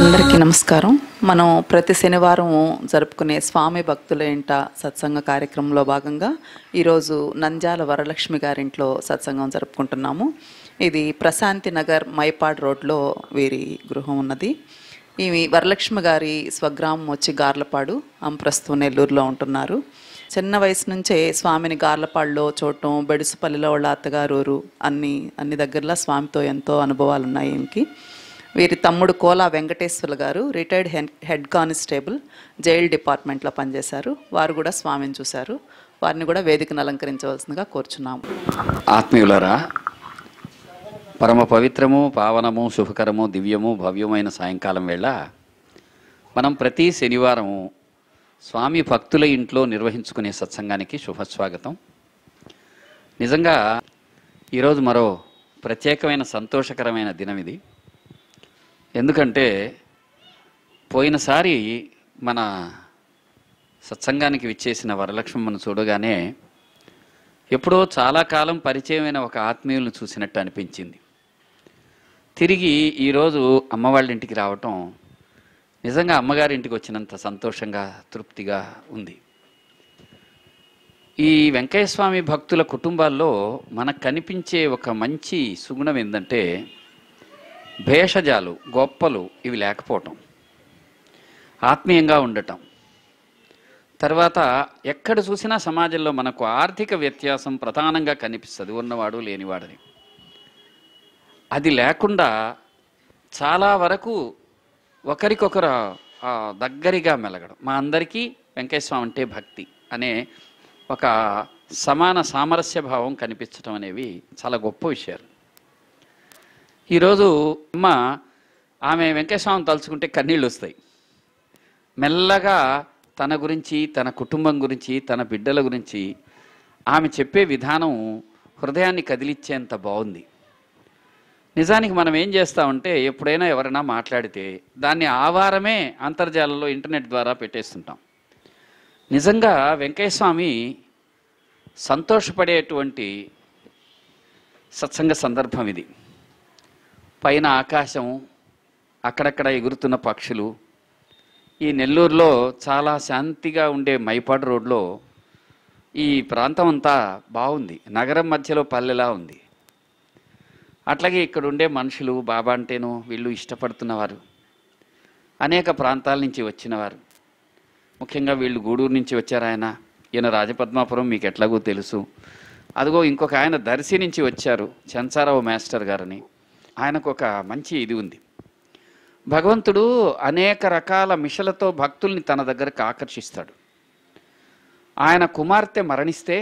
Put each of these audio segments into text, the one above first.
అందరికీ నమస్కారం మనం ప్రతి శనివారం జరుపుకునే స్వామి భక్తుల ఇంట సత్సంగ కార్యక్రమంలో భాగంగా ఈరోజు నంజాల వరలక్ష్మి గారింట్లో సత్సంగం జరుపుకుంటున్నాము ఇది ప్రశాంతి నగర్ మైపాడ్ రోడ్లో వీరి గృహం ఉన్నది ఈమె వరలక్ష్మి గారి స్వగ్రామం వచ్చి గార్లపాడు అంప్రస్తు నెల్లూరులో ఉంటున్నారు చిన్న వయసు నుంచే స్వామిని గార్లపాడులో చూడటం బెడుసుపల్లిలో వాళ్ళ అత్తగారు అన్ని అన్ని దగ్గరలో స్వామితో ఎంతో అనుభవాలు ఉన్నాయి ఈమెకి వీరి తమ్ముడు కోలా వెంకటేశ్వర్లు గారు రిటైర్డ్ హెడ్ కానిస్టేబుల్ జైల్ డిపార్ట్మెంట్లో పనిచేశారు వారు కూడా స్వామిని చూశారు వారిని కూడా వేదికను అలంకరించవలసిందిగా కోరుచున్నాము ఆత్మీయులరా పరమ పవిత్రము పావనము శుభకరము దివ్యము భవ్యమైన సాయంకాలం వేళ మనం ప్రతి శనివారము స్వామి భక్తుల ఇంట్లో నిర్వహించుకునే సత్సంగానికి శుభస్వాగతం నిజంగా ఈరోజు మరో ప్రత్యేకమైన సంతోషకరమైన దినం ఇది ఎందుకంటే పోయినసారి మన సత్సంగానికి విచ్చేసిన వరలక్ష్మమ్మను చూడగానే ఎప్పుడో చాలా కాలం పరిచయమైన ఒక ఆత్మీయులను చూసినట్టు అనిపించింది తిరిగి ఈరోజు అమ్మవాళ్ళ ఇంటికి రావటం నిజంగా అమ్మగారింటికి వచ్చినంత సంతోషంగా తృప్తిగా ఉంది ఈ వెంకయ్యస్వామి స్వామి భక్తుల కుటుంబాల్లో మనకు కనిపించే ఒక మంచి సుగుణం ఏంటంటే భేషజాలు గొప్పలు ఇవి లేకపోవటం ఆత్మీయంగా ఉండటం తర్వాత ఎక్కడ చూసినా సమాజంలో మనకు ఆర్థిక వ్యత్యాసం ప్రధానంగా కనిపిస్తుంది ఉన్నవాడు లేనివాడని అది లేకుండా చాలా వరకు ఒకరికొకరు దగ్గరిగా మెలగడం మా అందరికీ వెంకటేశ్వరం అంటే భక్తి అనే ఒక సమాన సామరస్య భావం కనిపించడం అనేవి చాలా గొప్ప విషయాలు ఈరోజు అమ్మ ఆమె వెంకటస్వామి తలుచుకుంటే కన్నీళ్ళు వస్తాయి మెల్లగా తన గురించి తన కుటుంబం గురించి తన బిడ్డల గురించి ఆమె చెప్పే విధానం హృదయాన్ని కదిలిచ్చేంత బాగుంది నిజానికి మనం ఏం చేస్తామంటే ఎప్పుడైనా ఎవరైనా మాట్లాడితే దాన్ని ఆవారమే అంతర్జాలంలో ఇంటర్నెట్ ద్వారా పెట్టేస్తుంటాం నిజంగా వెంకయ్యస్వామి సంతోషపడేటువంటి సత్సంగ సందర్భం ఇది పైన ఆకాశం అక్కడక్కడ ఎగురుతున్న పక్షులు ఈ నెల్లూరులో చాలా శాంతిగా ఉండే మైపాడు రోడ్లో ఈ ప్రాంతం అంతా బాగుంది నగరం మధ్యలో పల్లెలా ఉంది అట్లాగే ఇక్కడ ఉండే మనుషులు బాబా అంటేనో వీళ్ళు ఇష్టపడుతున్నవారు అనేక ప్రాంతాల నుంచి వచ్చినవారు ముఖ్యంగా వీళ్ళు గూడూరు నుంచి వచ్చారు ఆయన ఈయన రాజపద్మాపురం మీకు ఎట్లాగో తెలుసు అదిగో ఇంకొక ఆయన దర్శి నుంచి వచ్చారు చంసారావు మాస్టర్ గారని ఆయనకు ఒక మంచి ఇది ఉంది భగవంతుడు అనేక రకాల మిషలతో భక్తుల్ని తన దగ్గరకు ఆకర్షిస్తాడు ఆయన కుమార్తె మరణిస్తే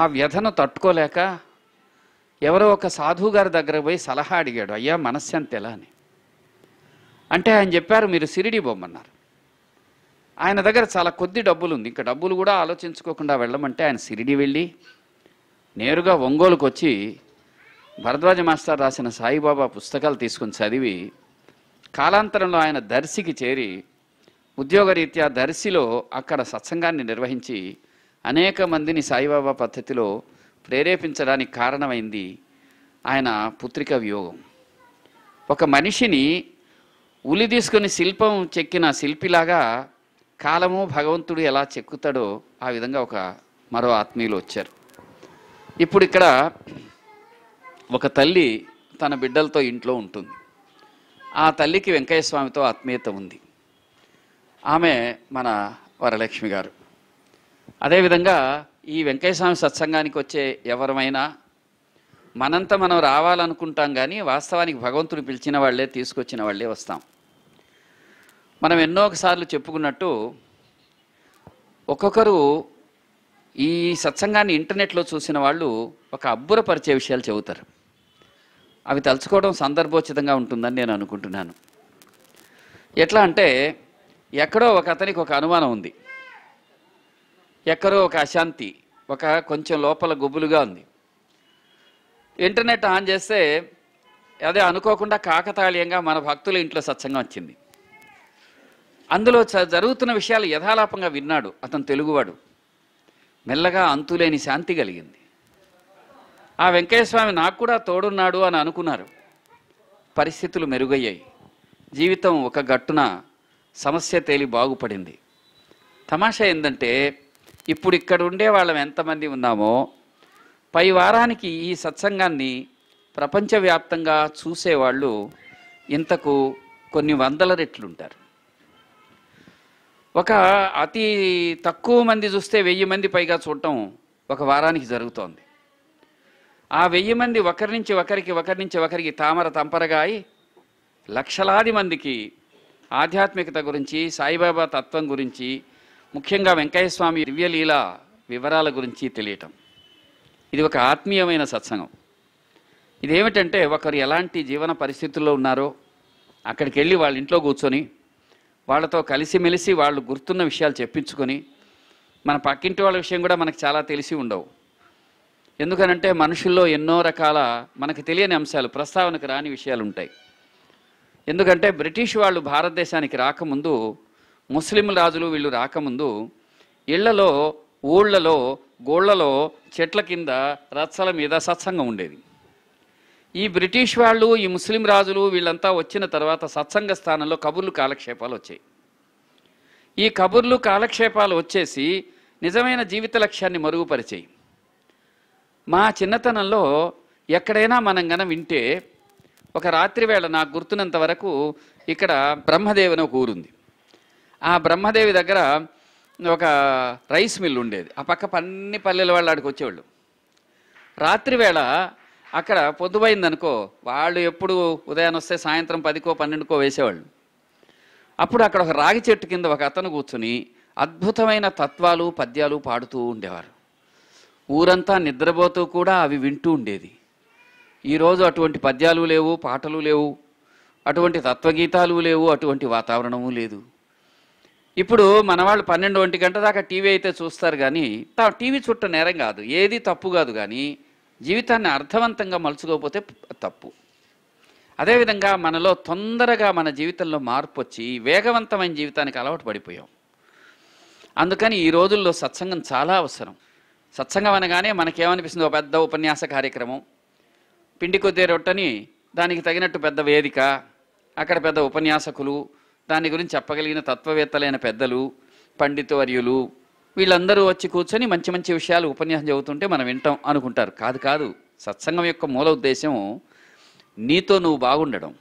ఆ వ్యధను తట్టుకోలేక ఎవరో ఒక సాధువు గారి దగ్గర పోయి సలహా అడిగాడు అయ్యా మనశ్శాంతి ఎలా అని అంటే ఆయన చెప్పారు మీరు సిరిడి బొమ్మన్నారు ఆయన దగ్గర చాలా కొద్ది డబ్బులు ఉంది ఇంకా డబ్బులు కూడా ఆలోచించుకోకుండా వెళ్ళమంటే ఆయన సిరిడి వెళ్ళి నేరుగా ఒంగోలుకు వచ్చి భరద్వాజ మాస్టర్ రాసిన సాయిబాబా పుస్తకాలు తీసుకుని చదివి కాలాంతరంలో ఆయన దర్శికి చేరి ఉద్యోగరీత్యా దర్శిలో అక్కడ సత్సంగాన్ని నిర్వహించి అనేక మందిని సాయిబాబా పద్ధతిలో ప్రేరేపించడానికి కారణమైంది ఆయన పుత్రిక వియోగం ఒక మనిషిని ఉలి తీసుకుని శిల్పం చెక్కిన శిల్పిలాగా కాలము భగవంతుడు ఎలా చెక్కుతాడో ఆ విధంగా ఒక మరో ఆత్మీయులు వచ్చారు ఇప్పుడు ఇక్కడ ఒక తల్లి తన బిడ్డలతో ఇంట్లో ఉంటుంది ఆ తల్లికి వెంకయ్య స్వామితో ఆత్మీయత ఉంది ఆమె మన వరలక్ష్మి గారు అదేవిధంగా ఈ వెంకయ్య స్వామి సత్సంగానికి వచ్చే ఎవరమైనా మనంతా మనం రావాలనుకుంటాం కానీ వాస్తవానికి భగవంతుడు పిలిచిన వాళ్ళే తీసుకొచ్చిన వాళ్ళే వస్తాం మనం ఎన్నోసార్లు చెప్పుకున్నట్టు ఒక్కొక్కరు ఈ సత్సంగాన్ని ఇంటర్నెట్లో చూసిన వాళ్ళు ఒక అబ్బురపరిచే విషయాలు చెబుతారు అవి తలుచుకోవడం సందర్భోచితంగా ఉంటుందని నేను అనుకుంటున్నాను ఎట్లా అంటే ఎక్కడో ఒక అతనికి ఒక అనుమానం ఉంది ఎక్కడో ఒక అశాంతి ఒక కొంచెం లోపల గుబులుగా ఉంది ఇంటర్నెట్ ఆన్ చేస్తే అదే అనుకోకుండా కాకతాళీయంగా మన భక్తుల ఇంట్లో సత్సంగం వచ్చింది అందులో జరుగుతున్న విషయాలు యథాలాపంగా విన్నాడు అతను తెలుగువాడు మెల్లగా అంతులేని శాంతి కలిగింది ఆ స్వామి నాకు కూడా తోడున్నాడు అని అనుకున్నారు పరిస్థితులు మెరుగయ్యాయి జీవితం ఒక గట్టున సమస్య తేలి బాగుపడింది తమాషా ఏంటంటే ఇప్పుడు ఇక్కడ ఉండే వాళ్ళం ఎంతమంది ఉన్నామో పై వారానికి ఈ సత్సంగాన్ని ప్రపంచవ్యాప్తంగా చూసేవాళ్ళు ఇంతకు కొన్ని వందల రెట్లుంటారు ఒక అతి తక్కువ మంది చూస్తే వెయ్యి మంది పైగా చూడటం ఒక వారానికి జరుగుతోంది ఆ వెయ్యి మంది ఒకరి నుంచి ఒకరికి ఒకరి నుంచి ఒకరికి తామర తంపరగా లక్షలాది మందికి ఆధ్యాత్మికత గురించి సాయిబాబా తత్వం గురించి ముఖ్యంగా వెంకయ్యస్వామి దివ్యలీల వివరాల గురించి తెలియటం ఇది ఒక ఆత్మీయమైన సత్సంగం ఇదేమిటంటే ఒకరు ఎలాంటి జీవన పరిస్థితుల్లో ఉన్నారో అక్కడికి వెళ్ళి వాళ్ళ ఇంట్లో కూర్చొని వాళ్ళతో కలిసిమెలిసి వాళ్ళు గుర్తున్న విషయాలు చెప్పించుకొని మన పక్కింటి వాళ్ళ విషయం కూడా మనకు చాలా తెలిసి ఉండవు ఎందుకనంటే మనుషుల్లో ఎన్నో రకాల మనకు తెలియని అంశాలు ప్రస్తావనకు రాని విషయాలు ఉంటాయి ఎందుకంటే బ్రిటిష్ వాళ్ళు భారతదేశానికి రాకముందు ముస్లిం రాజులు వీళ్ళు రాకముందు ఇళ్లలో ఊళ్ళలో గోళ్లలో చెట్ల కింద రత్సల మీద సత్సంగం ఉండేది ఈ బ్రిటిష్ వాళ్ళు ఈ ముస్లిం రాజులు వీళ్ళంతా వచ్చిన తర్వాత సత్సంగ స్థానంలో కబుర్లు కాలక్షేపాలు వచ్చాయి ఈ కబుర్లు కాలక్షేపాలు వచ్చేసి నిజమైన జీవిత లక్ష్యాన్ని మరుగుపరిచాయి మా చిన్నతనంలో ఎక్కడైనా మనం గన వింటే ఒక రాత్రి వేళ నాకు గుర్తున్నంత వరకు ఇక్కడ బ్రహ్మదేవి అని ఒక ఊరుంది ఆ బ్రహ్మదేవి దగ్గర ఒక రైస్ మిల్ ఉండేది ఆ పక్క పన్ని పల్లెల వాళ్ళు ఆడికి వచ్చేవాళ్ళు రాత్రి వేళ అక్కడ పొద్దుపోయిందనుకో వాళ్ళు ఎప్పుడు ఉదయాన్నే వస్తే సాయంత్రం పదికో పన్నెండుకో వేసేవాళ్ళు అప్పుడు అక్కడ ఒక రాగి చెట్టు కింద ఒక అతను కూర్చుని అద్భుతమైన తత్వాలు పద్యాలు పాడుతూ ఉండేవారు ఊరంతా నిద్రపోతూ కూడా అవి వింటూ ఉండేది ఈరోజు అటువంటి పద్యాలు లేవు పాటలు లేవు అటువంటి తత్వగీతాలు లేవు అటువంటి వాతావరణము లేదు ఇప్పుడు మన వాళ్ళు పన్నెండు ఒంటి గంట దాకా టీవీ అయితే చూస్తారు కానీ టీవీ చుట్ట నేరం కాదు ఏది తప్పు కాదు కానీ జీవితాన్ని అర్థవంతంగా మలుచుకోకపోతే తప్పు అదేవిధంగా మనలో తొందరగా మన జీవితంలో మార్పు వచ్చి వేగవంతమైన జీవితానికి అలవాటు పడిపోయాం అందుకని ఈ రోజుల్లో సత్సంగం చాలా అవసరం సత్సంగం అనగానే మనకేమనిపిస్తుంది ఒక పెద్ద ఉపన్యాస కార్యక్రమం పిండి కొద్దే రొట్టని దానికి తగినట్టు పెద్ద వేదిక అక్కడ పెద్ద ఉపన్యాసకులు దాని గురించి చెప్పగలిగిన తత్వవేత్తలైన పెద్దలు పండితవర్యులు వీళ్ళందరూ వచ్చి కూర్చొని మంచి మంచి విషయాలు ఉపన్యాసం చదువుతుంటే మనం వింటాం అనుకుంటారు కాదు కాదు సత్సంగం యొక్క మూల ఉద్దేశం నీతో నువ్వు బాగుండడం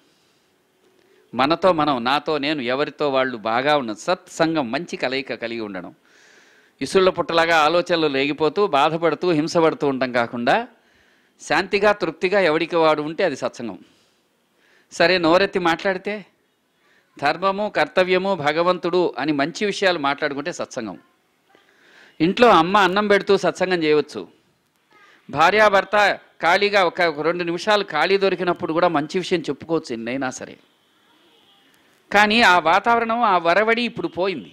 మనతో మనం నాతో నేను ఎవరితో వాళ్ళు బాగా ఉండడం సత్సంగం మంచి కలయిక కలిగి ఉండడం ఇసుళ్ళ పుట్టలాగా ఆలోచనలు లేగిపోతూ బాధపడుతూ హింసపడుతూ ఉండడం కాకుండా శాంతిగా తృప్తిగా ఎవడికి వాడు ఉంటే అది సత్సంగం సరే నోరెత్తి మాట్లాడితే ధర్మము కర్తవ్యము భగవంతుడు అని మంచి విషయాలు మాట్లాడుకుంటే సత్సంగం ఇంట్లో అమ్మ అన్నం పెడుతూ సత్సంగం చేయవచ్చు భార్యాభర్త ఖాళీగా ఒక రెండు నిమిషాలు ఖాళీ దొరికినప్పుడు కూడా మంచి విషయం చెప్పుకోవచ్చు ఎన్నైనా సరే కానీ ఆ వాతావరణం ఆ వరవడి ఇప్పుడు పోయింది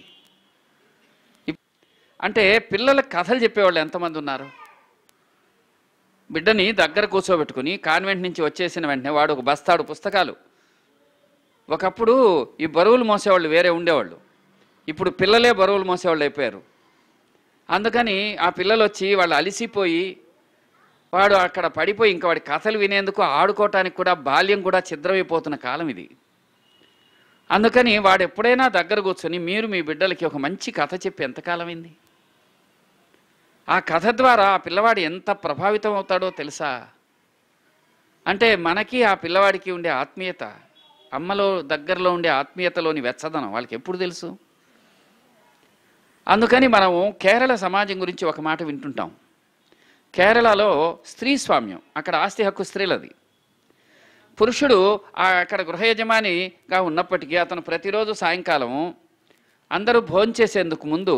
అంటే పిల్లలకు కథలు చెప్పేవాళ్ళు ఎంతమంది ఉన్నారు బిడ్డని దగ్గర కూర్చోబెట్టుకుని కాన్వెంట్ నుంచి వచ్చేసిన వెంటనే వాడు ఒక బస్తాడు పుస్తకాలు ఒకప్పుడు ఈ బరువులు మోసేవాళ్ళు వేరే ఉండేవాళ్ళు ఇప్పుడు పిల్లలే బరువులు మోసేవాళ్ళు అయిపోయారు అందుకని ఆ పిల్లలు వచ్చి వాళ్ళు అలిసిపోయి వాడు అక్కడ పడిపోయి ఇంకా వాడి కథలు వినేందుకు ఆడుకోవటానికి కూడా బాల్యం కూడా ఛిద్రమైపోతున్న కాలం ఇది అందుకని వాడు ఎప్పుడైనా దగ్గర కూర్చొని మీరు మీ బిడ్డలకి ఒక మంచి కథ చెప్పి ఎంతకాలమైంది ఆ కథ ద్వారా ఆ పిల్లవాడు ఎంత ప్రభావితం అవుతాడో తెలుసా అంటే మనకి ఆ పిల్లవాడికి ఉండే ఆత్మీయత అమ్మలో దగ్గరలో ఉండే ఆత్మీయతలోని వెచ్చదనం వాళ్ళకి ఎప్పుడు తెలుసు అందుకని మనము కేరళ సమాజం గురించి ఒక మాట వింటుంటాం కేరళలో స్త్రీ స్వామ్యం అక్కడ ఆస్తి హక్కు స్త్రీలది పురుషుడు అక్కడ గృహ యజమానిగా ఉన్నప్పటికీ అతను ప్రతిరోజు సాయంకాలం అందరూ భోంచేసేందుకు ముందు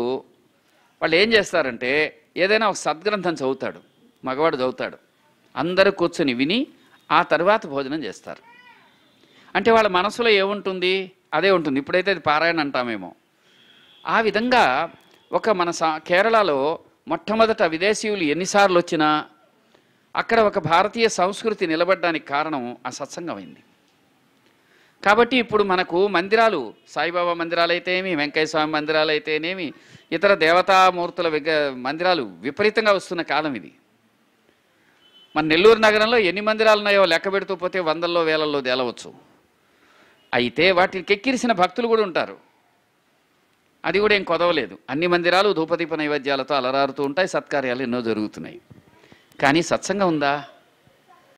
వాళ్ళు ఏం చేస్తారంటే ఏదైనా ఒక సద్గ్రంథం చదువుతాడు మగవాడు చదువుతాడు అందరూ కూర్చొని విని ఆ తర్వాత భోజనం చేస్తారు అంటే వాళ్ళ మనసులో ఏముంటుంది అదే ఉంటుంది ఇప్పుడైతే అది పారాయణ అంటామేమో ఆ విధంగా ఒక మన కేరళలో మొట్టమొదట విదేశీయులు ఎన్నిసార్లు వచ్చినా అక్కడ ఒక భారతీయ సంస్కృతి నిలబడడానికి కారణం ఆ సత్సంగమైంది కాబట్టి ఇప్పుడు మనకు మందిరాలు సాయిబాబా మందిరాలైతేనేమి మందిరాలు మందిరాలైతేనేమి ఇతర దేవతామూర్తుల విగ్ర మందిరాలు విపరీతంగా వస్తున్న కాలం ఇది మన నెల్లూరు నగరంలో ఎన్ని మందిరాలు ఉన్నాయో లెక్క పెడుతూ పోతే వందల్లో వేలల్లో తేలవచ్చు అయితే వాటిని కెక్కిరిసిన భక్తులు కూడా ఉంటారు అది కూడా ఏం కొదవలేదు అన్ని మందిరాలు ధూపదీప నైవేద్యాలతో అలరారుతూ ఉంటాయి సత్కార్యాలు ఎన్నో జరుగుతున్నాయి కానీ సత్సంగం ఉందా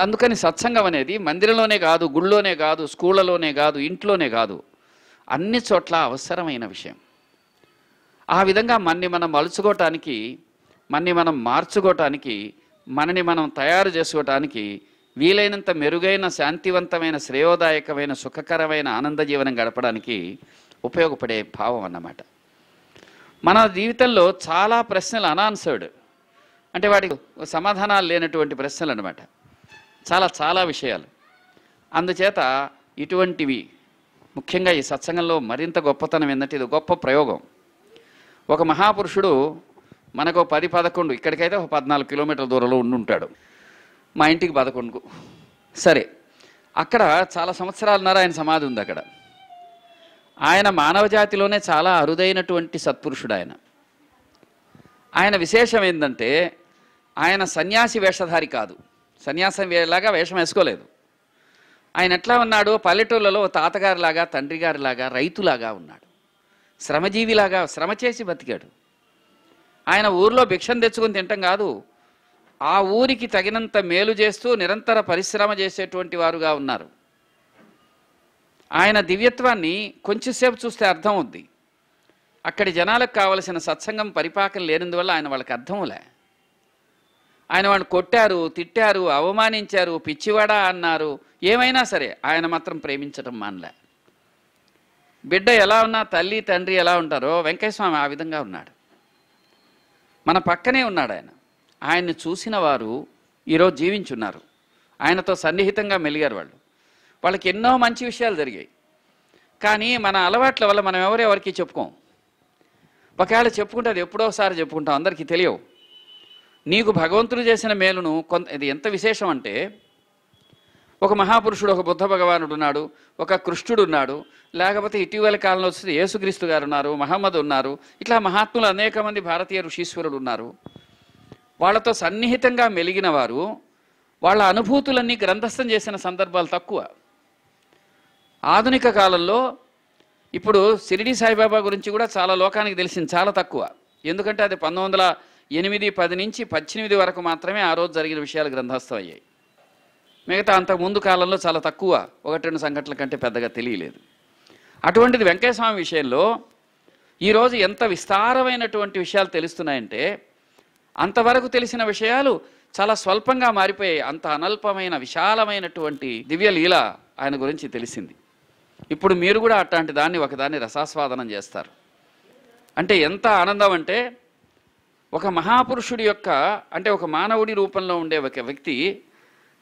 అందుకని సత్సంగం అనేది మందిరంలోనే కాదు గుళ్ళోనే కాదు స్కూళ్ళలోనే కాదు ఇంట్లోనే కాదు అన్ని చోట్ల అవసరమైన విషయం ఆ విధంగా మన్ని మనం అలుచుకోవటానికి మన్ని మనం మార్చుకోవటానికి మనని మనం తయారు చేసుకోవటానికి వీలైనంత మెరుగైన శాంతివంతమైన శ్రేయోదాయకమైన సుఖకరమైన ఆనంద జీవనం గడపడానికి ఉపయోగపడే భావం అన్నమాట మన జీవితంలో చాలా ప్రశ్నలు అనాన్సర్డ్ అంటే వాటికి సమాధానాలు లేనటువంటి ప్రశ్నలు అనమాట చాలా చాలా విషయాలు అందుచేత ఇటువంటివి ముఖ్యంగా ఈ సత్సంగంలో మరింత గొప్పతనం ఏంటంటే ఇది గొప్ప ప్రయోగం ఒక మహాపురుషుడు మనకు పది పదకొండు ఇక్కడికైతే ఒక పద్నాలుగు కిలోమీటర్ల దూరంలో ఉండుంటాడు మా ఇంటికి పదకొండుకు సరే అక్కడ చాలా సంవత్సరాలున్నర ఆయన సమాధి ఉంది అక్కడ ఆయన మానవ జాతిలోనే చాలా అరుదైనటువంటి సత్పురుషుడు ఆయన ఆయన విశేషం ఏంటంటే ఆయన సన్యాసి వేషధారి కాదు సన్యాసం వేయలాగా వేషం వేసుకోలేదు ఆయన ఎట్లా ఉన్నాడు పల్లెటూళ్ళలో తాతగారిలాగా తండ్రి గారిలాగా రైతులాగా ఉన్నాడు శ్రమజీవిలాగా శ్రమ చేసి బతికాడు ఆయన ఊర్లో భిక్షం తెచ్చుకొని తినటం కాదు ఆ ఊరికి తగినంత మేలు చేస్తూ నిరంతర పరిశ్రమ చేసేటువంటి వారుగా ఉన్నారు ఆయన దివ్యత్వాన్ని కొంచెంసేపు చూస్తే అర్థం ఉంది అక్కడి జనాలకు కావలసిన సత్సంగం పరిపాకం లేనందువల్ల ఆయన వాళ్ళకి అర్థంలే ఆయన వాడిని కొట్టారు తిట్టారు అవమానించారు పిచ్చివాడా అన్నారు ఏమైనా సరే ఆయన మాత్రం ప్రేమించడం మానలే బిడ్డ ఎలా ఉన్నా తల్లి తండ్రి ఎలా ఉంటారో వెంకటస్వామి ఆ విధంగా ఉన్నాడు మన పక్కనే ఉన్నాడు ఆయన ఆయన్ని చూసిన వారు ఈరోజు జీవించున్నారు ఆయనతో సన్నిహితంగా మెలిగారు వాళ్ళు వాళ్ళకి ఎన్నో మంచి విషయాలు జరిగాయి కానీ మన అలవాట్ల వల్ల మనం ఎవరెవరికి చెప్పుకోం ఒకవేళ చెప్పుకుంటే అది ఎప్పుడోసారి చెప్పుకుంటాం అందరికీ తెలియవు నీకు భగవంతుడు చేసిన మేలును కొంత ఇది ఎంత విశేషం అంటే ఒక మహాపురుషుడు ఒక బుద్ధ భగవానుడు ఉన్నాడు ఒక కృష్ణుడు ఉన్నాడు లేకపోతే ఇటీవల కాలంలో వచ్చి యేసుక్రీస్తు గారు ఉన్నారు మహమ్మద్ ఉన్నారు ఇట్లా మహాత్ములు అనేక మంది భారతీయ ఋషీశ్వరులు ఉన్నారు వాళ్ళతో సన్నిహితంగా మెలిగిన వారు వాళ్ళ అనుభూతులన్నీ గ్రంథస్థం చేసిన సందర్భాలు తక్కువ ఆధునిక కాలంలో ఇప్పుడు సిరిడి సాయిబాబా గురించి కూడా చాలా లోకానికి తెలిసింది చాలా తక్కువ ఎందుకంటే అది పంతొమ్మిది ఎనిమిది పది నుంచి పద్దెనిమిది వరకు మాత్రమే ఆ రోజు జరిగిన విషయాలు గ్రంథస్థం అయ్యాయి మిగతా అంతకుముందు కాలంలో చాలా తక్కువ ఒకటి రెండు సంఘటనల కంటే పెద్దగా తెలియలేదు అటువంటిది వెంకటస్వామి విషయంలో ఈరోజు ఎంత విస్తారమైనటువంటి విషయాలు తెలుస్తున్నాయంటే అంతవరకు తెలిసిన విషయాలు చాలా స్వల్పంగా మారిపోయాయి అంత అనల్పమైన విశాలమైనటువంటి దివ్య లీల ఆయన గురించి తెలిసింది ఇప్పుడు మీరు కూడా అట్లాంటి దాన్ని ఒకదాన్ని రసాస్వాదనం చేస్తారు అంటే ఎంత ఆనందం అంటే ఒక మహాపురుషుడి యొక్క అంటే ఒక మానవుడి రూపంలో ఉండే ఒక వ్యక్తి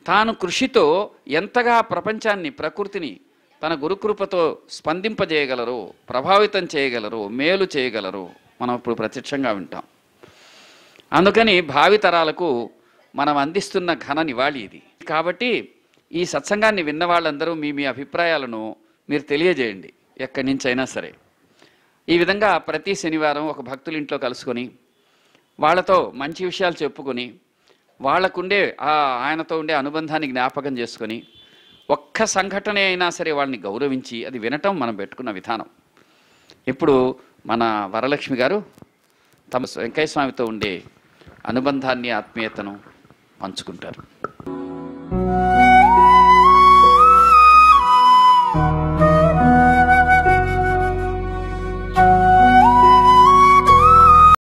తాను కృషితో ఎంతగా ప్రపంచాన్ని ప్రకృతిని తన గురుకృపతో స్పందింపజేయగలరు ప్రభావితం చేయగలరు మేలు చేయగలరు మనం ఇప్పుడు ప్రత్యక్షంగా వింటాం అందుకని భావితరాలకు మనం అందిస్తున్న ఘన నివాళి ఇది కాబట్టి ఈ సత్సంగాన్ని విన్న వాళ్ళందరూ మీ మీ అభిప్రాయాలను మీరు తెలియజేయండి ఎక్కడి నుంచైనా సరే ఈ విధంగా ప్రతి శనివారం ఒక భక్తులు ఇంట్లో కలుసుకొని వాళ్ళతో మంచి విషయాలు చెప్పుకొని వాళ్ళకుండే ఆయనతో ఉండే అనుబంధాన్ని జ్ఞాపకం చేసుకొని ఒక్క సంఘటనే అయినా సరే వాళ్ళని గౌరవించి అది వినటం మనం పెట్టుకున్న విధానం ఇప్పుడు మన వరలక్ష్మి గారు తమ వెంకయ్య స్వామితో ఉండే అనుబంధాన్ని ఆత్మీయతను పంచుకుంటారు